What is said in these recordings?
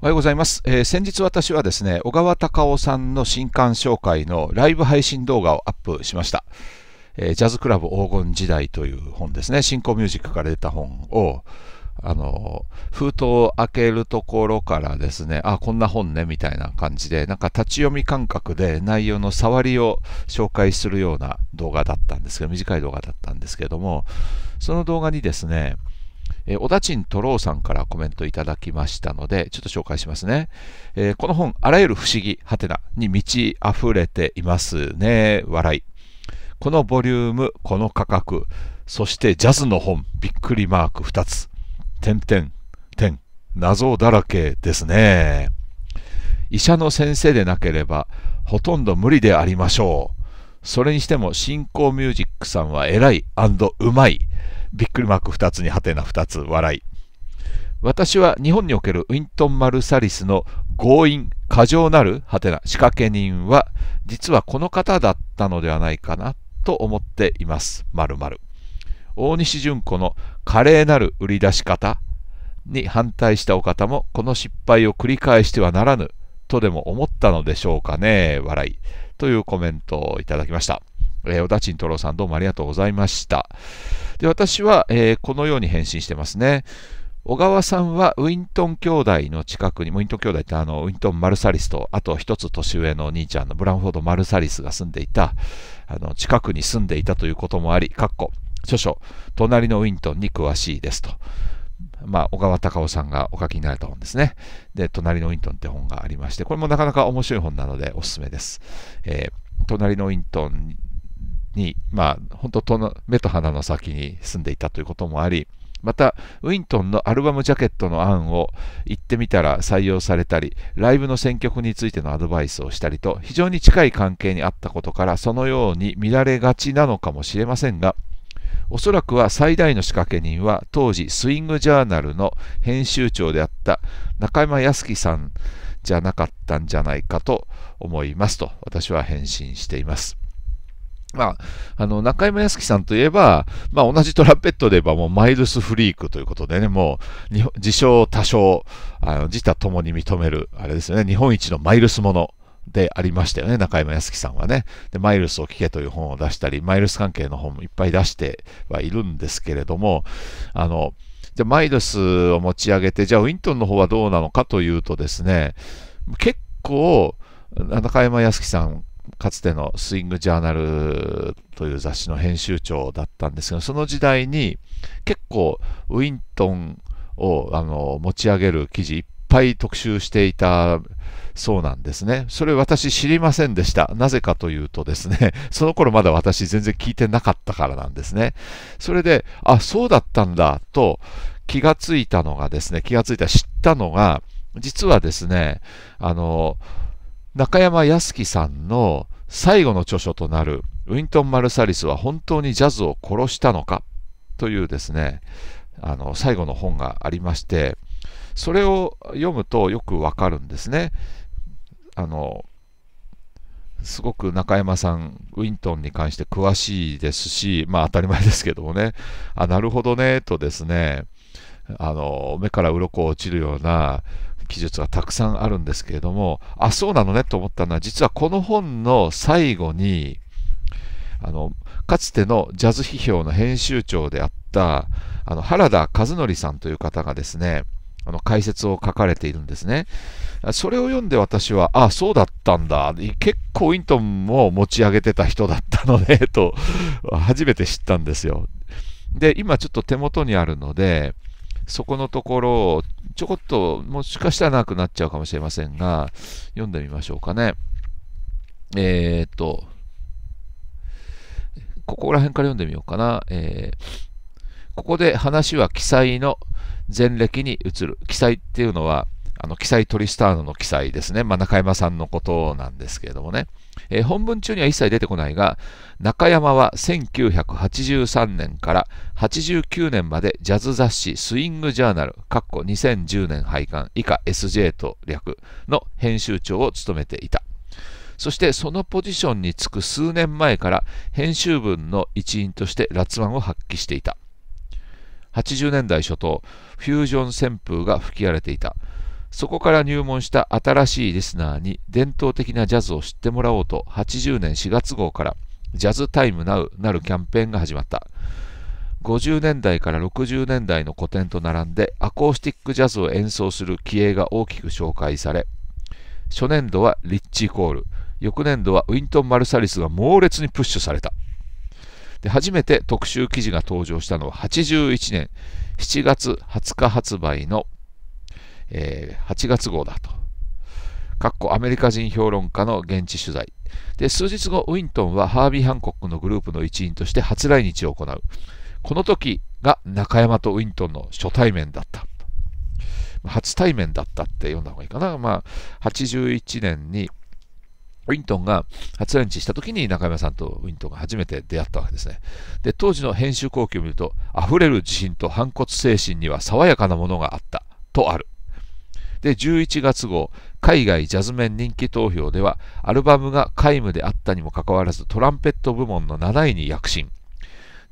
おはようございます、えー、先日私はですね小川隆夫さんの新刊紹介のライブ配信動画をアップしました、えー、ジャズクラブ黄金時代という本ですね新興ミュージックから出た本をあの封筒を開けるところからですねあこんな本ねみたいな感じでなんか立ち読み感覚で内容の触りを紹介するような動画だったんですけど短い動画だったんですけどもその動画にですねえー、田たちんとろうさんからコメントいただきましたので、ちょっと紹介しますね。えー、この本、あらゆる不思議、はてなに満ち溢れていますね。笑い。このボリューム、この価格、そしてジャズの本、びっくりマーク2つ。点々、点、謎だらけですね。医者の先生でなければ、ほとんど無理でありましょう。それにしても、新興ミュージックさんは偉いうまい。びっくりマーク2つにハテナ2つ笑い私は日本におけるウィントン・マルサリスの強引過剰なるハテナ仕掛け人は実はこの方だったのではないかなと思っていますまる大西純子の華麗なる売り出し方に反対したお方もこの失敗を繰り返してはならぬとでも思ったのでしょうかね笑いというコメントをいただきましたえー、小田ち太郎さんどうもありがとうございました。で、私は、えー、このように返信してますね。小川さんはウィントン兄弟の近くに、ウィントン兄弟ってあの、ウィントン・マルサリスと、あと一つ年上の兄ちゃんのブランフォード・マルサリスが住んでいた、あの、近くに住んでいたということもあり、かっこ、著書、隣のウィントンに詳しいですと。まあ、小川隆夫さんがお書きになれた本ですね。で、隣のウィントンって本がありまして、これもなかなか面白い本なのでおすすめです。えー、隣のウィントンに、まあ、本当の目と鼻の先に住んでいたということもあり、また、ウィントンのアルバムジャケットの案を行ってみたら採用されたり、ライブの選曲についてのアドバイスをしたりと、非常に近い関係にあったことから、そのように見られがちなのかもしれませんが、おそらくは最大の仕掛け人は当時スイングジャーナルの編集長であった中山康樹さんじゃなかったんじゃないかと思いますと私は返信しています。まあ、あの、中山康樹さんといえば、まあ、同じトランペットで言えばもうマイルスフリークということでね、もう、自称多少、あの、自他ともに認める、あれですよね、日本一のマイルスものでありましたよね、中山康樹さんはね。で、マイルスを聞けという本を出したり、マイルス関係の本もいっぱい出してはいるんですけれども、あの、じゃマイルスを持ち上げて、じゃあウィントンの方はどうなのかというとですね、結構、中山康樹さんかつてのスイングジャーナルという雑誌の編集長だったんですが、その時代に結構ウィントンをあの持ち上げる記事いっぱい特集していたそうなんですね。それ私知りませんでした。なぜかというとですね、その頃まだ私全然聞いてなかったからなんですね。それで、あ、そうだったんだと気がついたのがですね、気がついた、知ったのが、実はですね、あの、中山靖樹さんの最後の著書となるウィントン・マルサリスは本当にジャズを殺したのかというですねあの最後の本がありましてそれを読むとよくわかるんですねあのすごく中山さんウィントンに関して詳しいですしまあ当たり前ですけどもねあなるほどねとですねあの目から鱗落ちるような記述がたくさんあるんですけれどもあそうなのねと思ったのは実はこの本の最後にあのかつてのジャズ批評の編集長であったあの原田和則さんという方がですねあの解説を書かれているんですね。それを読んで私は、ああ、そうだったんだ。結構イントンも持ち上げてた人だったのね と、初めて知ったんですよ。で、今ちょっと手元にあるので、そこのところ、ちょこっともしかしたらなくなっちゃうかもしれませんが、読んでみましょうかね。えー、っと、ここら辺から読んでみようかな。えー、ここで話は記載の前歴に移る。記載っていうのは、あの、記載トリスターノの記載ですね。まあ、中山さんのことなんですけれどもね。えー、本文中には一切出てこないが、中山は1983年から89年までジャズ雑誌スイングジャーナル、かっこ2010年配管以下 SJ と略の編集長を務めていた。そしてそのポジションに就く数年前から編集部の一員としてラツワンを発揮していた。80年代初頭、フュージョン旋風が吹き荒れていた。そこから入門した新しいリスナーに伝統的なジャズを知ってもらおうと80年4月号からジャズタイムナウなるキャンペーンが始まった。50年代から60年代の古典と並んでアコースティックジャズを演奏する気鋭が大きく紹介され、初年度はリッチー・コール、翌年度はウィントン・マルサリスが猛烈にプッシュされた。で初めて特集記事が登場したのは81年7月20日発売のえー、8月号だと。かっこアメリカ人評論家の現地取材。で、数日後、ウィントンはハービー・ハンコックのグループの一員として初来日を行う。この時が中山とウィントンの初対面だった。初対面だったって読んだ方がいいかな。まあ、81年にウィントンが初来日した時に中山さんとウィントンが初めて出会ったわけですね。で、当時の編集後期を見ると、溢れる自信と反骨精神には爽やかなものがあった、とある。で、11月号、海外ジャズ面人気投票では、アルバムが皆無であったにもかかわらず、トランペット部門の7位に躍進。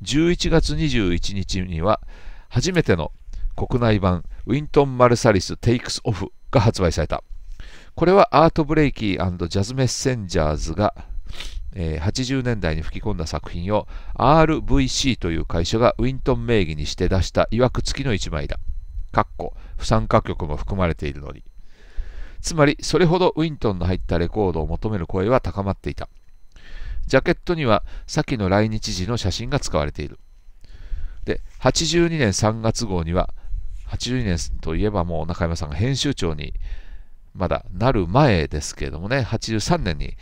11月21日には、初めての国内版、ウィントン・マルサリス・テイクス・オフが発売された。これはアート・ブレイキージャズ・メッセンジャーズが、80年代に吹き込んだ作品を RVC という会社がウィントン名義にして出した曰くつきの一枚だ。かっこ不参加曲も含まれているのに。つまり、それほどウィントンの入ったレコードを求める声は高まっていた。ジャケットには、先の来日時の写真が使われている。で、82年3月号には、82年といえばもう中山さんが編集長にまだなる前ですけれどもね、83年に、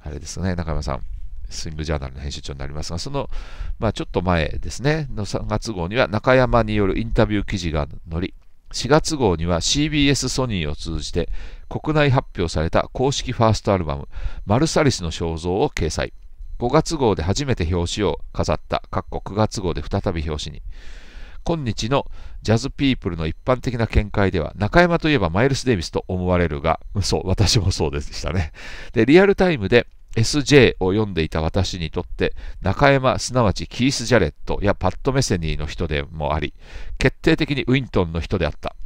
あれですね、中山さん、スイングジャーナルの編集長になりますが、その、まあ、ちょっと前ですね、の3月号には中山によるインタビュー記事が載り、4月号には CBS ソニーを通じて国内発表された公式ファーストアルバム「マルサリスの肖像」を掲載5月号で初めて表紙を飾った各国9月号で再び表紙に今日のジャズピープルの一般的な見解では中山といえばマイルス・デイビスと思われるがそう私もそうでしたねでリアルタイムで SJ を読んでいた私にとって、中山、すなわちキース・ジャレットやパッド・メセニーの人でもあり、決定的にウィントンの人であった。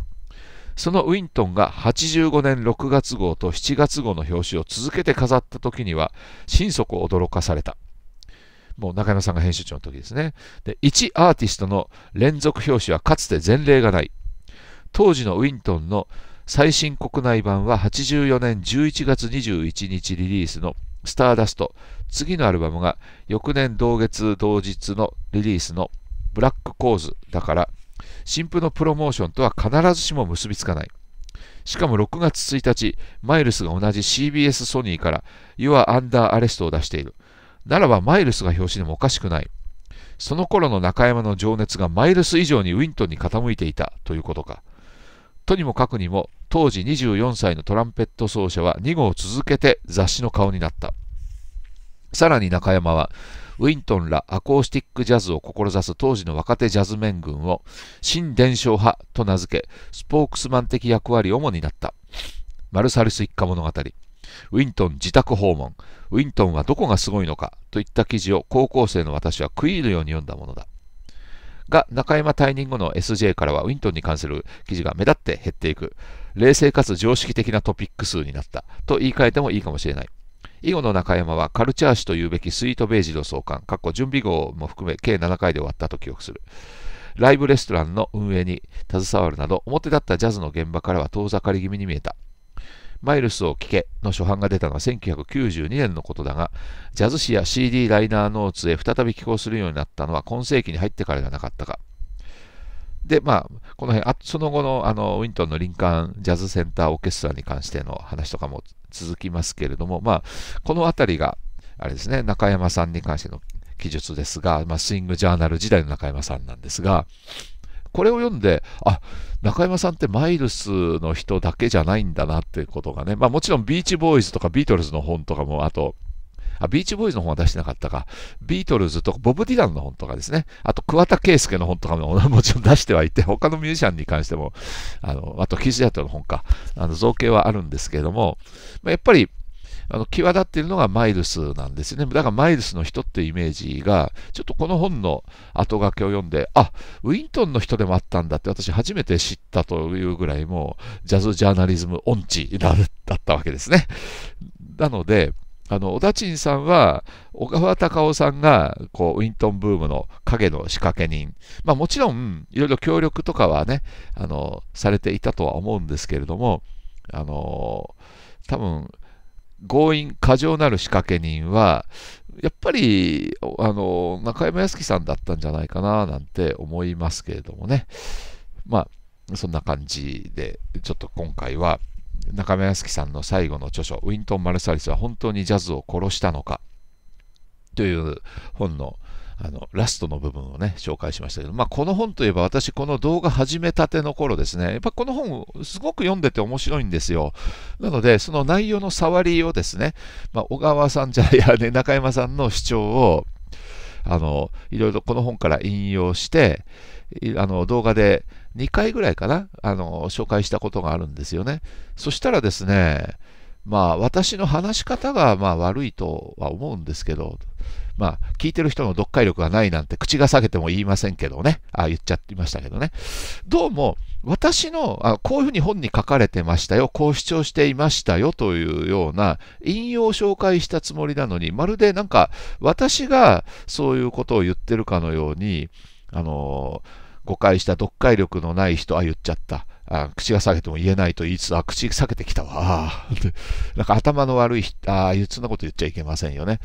そのウィントンが85年6月号と7月号の表紙を続けて飾った時には、心底驚かされた。もう中山さんが編集長の時ですね。で、1アーティストの連続表紙はかつて前例がない。当時のウィントンの最新国内版は84年11月21日リリースのスターダスト、次のアルバムが翌年同月同日のリリースのブラックコーズだから、新婦のプロモーションとは必ずしも結びつかない。しかも6月1日、マイルスが同じ CBS ソニーから You are under arrest を出している。ならばマイルスが表紙でもおかしくない。その頃の中山の情熱がマイルス以上にウィントンに傾いていたということか。とにもかくにも当時24歳のトランペット奏者は2号続けて雑誌の顔になったさらに中山はウィントンらアコースティックジャズを志す当時の若手ジャズ面群を新伝承派と名付けスポークスマン的役割をも担ったマルサリス一家物語ウィントン自宅訪問ウィントンはどこがすごいのかといった記事を高校生の私は食い入るように読んだものだが、中山退任後の SJ からはウィントンに関する記事が目立って減っていく。冷静かつ常識的なトピック数になった。と言い換えてもいいかもしれない。以後の中山はカルチャー誌というべきスイートベージュの創刊、過去準備号も含め計7回で終わったと記憶する。ライブレストランの運営に携わるなど、表立ったジャズの現場からは遠ざかり気味に見えた。マイルスを聴けの初版が出たのは1992年のことだが、ジャズ誌や CD ライナーノーツへ再び寄稿するようになったのは今世紀に入ってからではなかったか。で、まあ、この辺、あその後のあのウィントンのリンカーンジャズセンターオーケストラに関しての話とかも続きますけれども、まあ、この辺りが、あれですね、中山さんに関しての記述ですが、まあ、スイングジャーナル時代の中山さんなんですが、これを読んで、あ中山さんってマイルスの人だけじゃないんだなっていうことがね、まあ、もちろんビーチボーイズとかビートルズの本とかも、あと、あ、ビーチボーイズの本は出してなかったか。ビートルズとか、ボブ・ディランの本とかですね。あと、桑田佳祐の本とかも もちろん出してはいて、他のミュージシャンに関しても、あの、あと、キス・ジャットの本か。あの、造形はあるんですけれども、まあ、やっぱり、あの際立っているのがマイルスなんですね。だからマイルスの人っていうイメージが、ちょっとこの本の後書きを読んで、あウィントンの人でもあったんだって私初めて知ったというぐらいもうジャズジャーナリズム音痴だったわけですね。なので、あの、小田陳さんは、小川隆夫さんが、こう、ウィントンブームの影の仕掛け人。まあもちろん、いろいろ協力とかはね、あの、されていたとは思うんですけれども、あの、多分、強引、過剰なる仕掛け人は、やっぱり、あの、中山康樹さんだったんじゃないかな、なんて思いますけれどもね。まあ、そんな感じで、ちょっと今回は、中山康樹さんの最後の著書、ウィントン・マルサリスは本当にジャズを殺したのかという本のあのラストの部分をね紹介しましたけど、まあ、この本といえば私この動画始めたての頃ですねやっぱこの本すごく読んでて面白いんですよなのでその内容の触りをですね、まあ、小川さんじゃいや、ね、中山さんの主張をあのいろいろこの本から引用してあの動画で2回ぐらいかなあの紹介したことがあるんですよねそしたらですねまあ私の話し方がまあ悪いとは思うんですけど、まあ聞いてる人の読解力がないなんて口が下げても言いませんけどね、ああ言っちゃってましたけどね、どうも私のあこういうふうに本に書かれてましたよ、こう主張していましたよというような引用を紹介したつもりなのに、まるでなんか私がそういうことを言ってるかのように、あの誤解した読解力のない人、あ、言っちゃった。あ口が裂けても言えないと言いつつ、あ、口裂けてきたわ。なんか頭の悪い、ああ、憂鬱なこと言っちゃいけませんよね。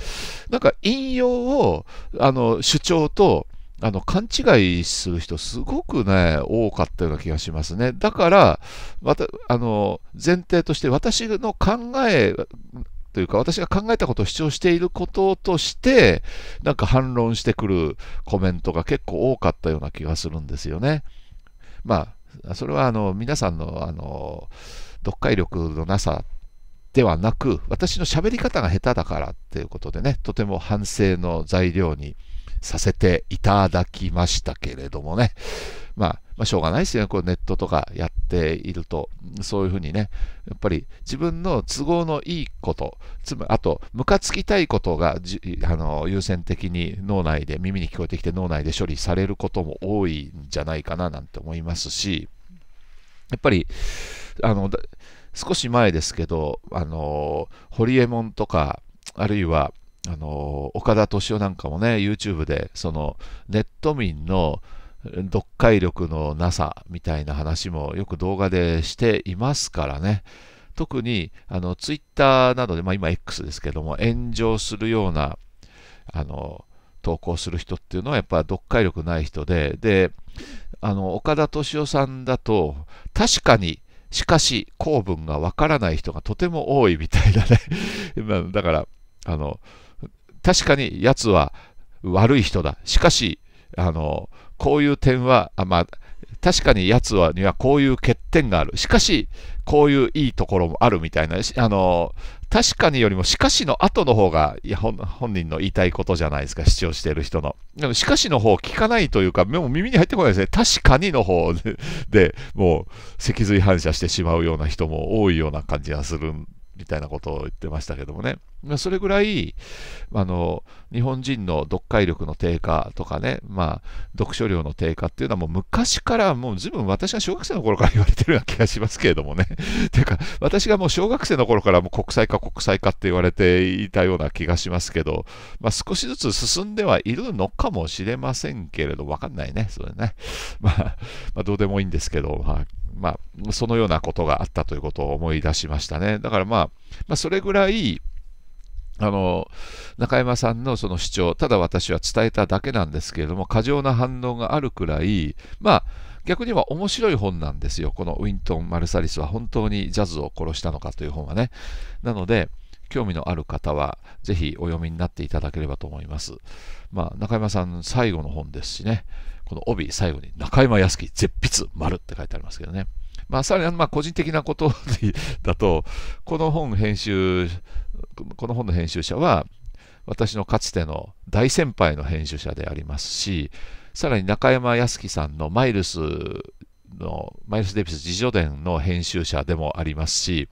なんか引用を、あの、主張と、あの、勘違いする人、すごくね、多かったような気がしますね。だから、また、あの、前提として私の考えというか、私が考えたことを主張していることとして、なんか反論してくるコメントが結構多かったような気がするんですよね。まあ、それはあの皆さんのあの読解力のなさではなく私の喋り方が下手だからっていうことでねとても反省の材料にさせていただきましたけれどもねまあまあ、しょうがないですよね、こうネットとかやっていると、そういうふうにね、やっぱり自分の都合のいいこと、つまあと、ムカつきたいことがあの優先的に脳内で、耳に聞こえてきて脳内で処理されることも多いんじゃないかななんて思いますし、やっぱり、あの、少し前ですけど、あの、ホリエモンとか、あるいは、あの、岡田敏夫なんかもね、YouTube で、その、ネット民の、読解力のなさみたいな話もよく動画でしていますからね。特にあのツイッターなどで、まあ、今 X ですけども炎上するようなあの投稿する人っていうのはやっぱ読解力ない人でであの岡田敏夫さんだと確かにしかし構文がわからない人がとても多いみたいなね だからあの確かにやつは悪い人だしかしあのこういう点は、あまあ、確かにやつはにはこういう欠点がある。しかし、こういういいところもあるみたいな、あの確かによりも、しかしの後の方がいや本人の言いたいことじゃないですか、主張している人の。でもしかしの方聞かないというか、もう耳に入ってこないですね、確かにの方で、でもう脊髄反射してしまうような人も多いような感じがするんみたいなことを言ってましたけどもね、まあ、それぐらいあの日本人の読解力の低下とかね、まあ、読書量の低下っていうのはもう昔からもう随分私が小学生の頃から言われてるような気がしますけれどもね ていうか私がもう小学生の頃からもう国際化国際化って言われていたような気がしますけど、まあ、少しずつ進んではいるのかもしれませんけれど分かんないねそれね、まあ、まあどうでもいいんですけど、まあまあ、そのようなことがあったということを思い出しましたね。だからまあ、まあ、それぐらい、あの、中山さんのその主張、ただ私は伝えただけなんですけれども、過剰な反応があるくらい、まあ、逆には面白い本なんですよ。このウィントン・マルサリスは本当にジャズを殺したのかという本はね。なので、興味のある方は、ぜひお読みになっていただければと思います。まあ、中山さん、最後の本ですしね。この帯最後に中山康輝絶筆丸って書いてありますけどね。まあ、さらにまあ個人的なことだと、この本編集、この本の編集者は、私のかつての大先輩の編集者でありますし、さらに中山康輝さんのマイルスの、マイルス・デイビス自叙伝の編集者でもありますし、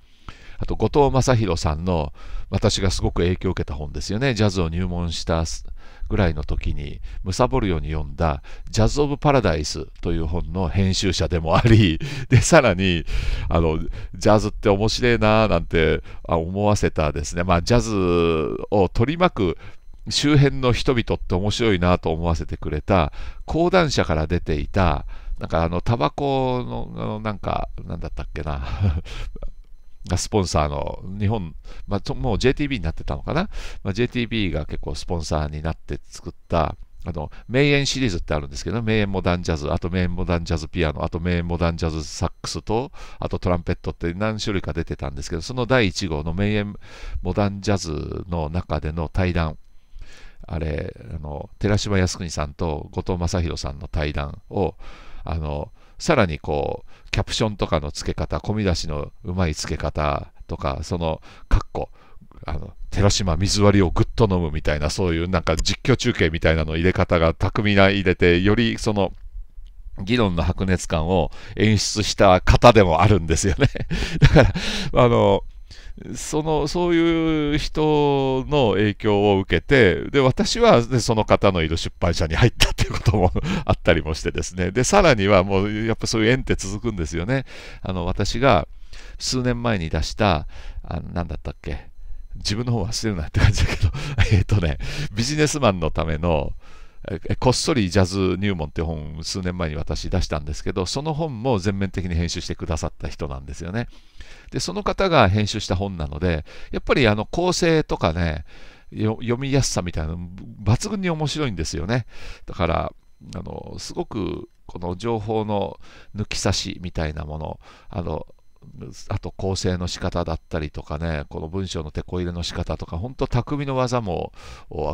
あと後藤正宏さんの私がすごく影響を受けた本ですよね、ジャズを入門したぐらいの時に、むさぼるように読んだ、ジャズ・オブ・パラダイスという本の編集者でもあり、で、さらに、あの、ジャズって面白いななんて思わせたですね、まあ、ジャズを取り巻く周辺の人々って面白いなと思わせてくれた、講談社から出ていた、なんかあの、タバコの、なんか、なんだったっけながスポンサーの日本、まあ、もう JTB になってたのかな、まあ、JTB が結構スポンサーになって作ったあの名演シリーズってあるんですけど、名演モダンジャズ、あと名演モダンジャズピアノ、あと名演モダンジャズサックスと、あとトランペットって何種類か出てたんですけど、その第1号の名演モダンジャズの中での対談、あれ、あの寺島靖国さんと後藤正宏さんの対談を、あのさらにこうキャプションとかの付け方込み出しのうまい付け方とかその括弧あの寺島水割りをぐっと飲むみたいなそういうなんか実況中継みたいなの入れ方が巧みな入れてよりその議論の白熱感を演出した方でもあるんですよね だからあのそのそういう人の影響を受けてで私はその方のいる出版社に入ったっていうことも あったりもしてですねでさらにはもうやっぱそういう縁って続くんですよねあの私が数年前に出したあ何だったっけ自分の方忘れるなって感じだけど えっとねビジネスマンのためのこっそりジャズ入門って本数年前に私出したんですけど、その本も全面的に編集してくださった人なんですよね。で、その方が編集した本なので、やっぱりあの構成とかね、読みやすさみたいなの抜群に面白いんですよね。だから、あのすごくこの情報の抜き差しみたいなもの、あのあと構成の仕方だったりとかね、この文章の手こ入れの仕方とか、本当匠の技も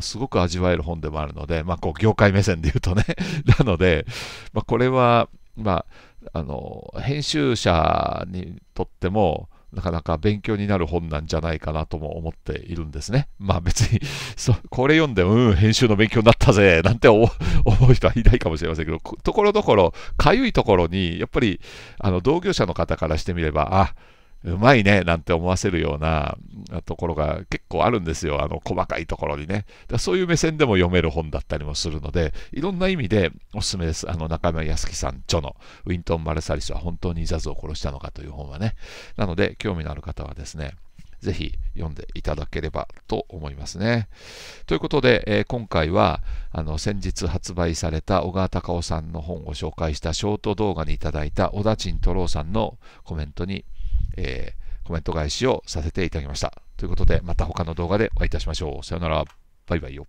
すごく味わえる本でもあるので、まあ、こう業界目線で言うとね、なので、まあ、これは、まあ、あの編集者にとっても、なかなか勉強になる本なんじゃないかなとも思っているんですね。まあ別に、そこれ読んで、うん、編集の勉強になったぜ、なんて思う 人はいないかもしれませんけど、ところどころ、かゆいところに、やっぱりあの同業者の方からしてみれば、あうまいねなんて思わせるようなところが結構あるんですよ、あの細かいところにね。だそういう目線でも読める本だったりもするので、いろんな意味でおすすめです。あの中山康樹さん、著のウィントン・マルサリスは本当にイザズを殺したのかという本はね。なので、興味のある方はですね、ぜひ読んでいただければと思いますね。ということで、えー、今回はあの先日発売された小川隆夫さんの本を紹介したショート動画にいただいた小田陳太郎さんのコメントにえー、コメント返しをさせていただきました。ということで、また他の動画でお会いいたしましょう。さよなら。バイバイよ。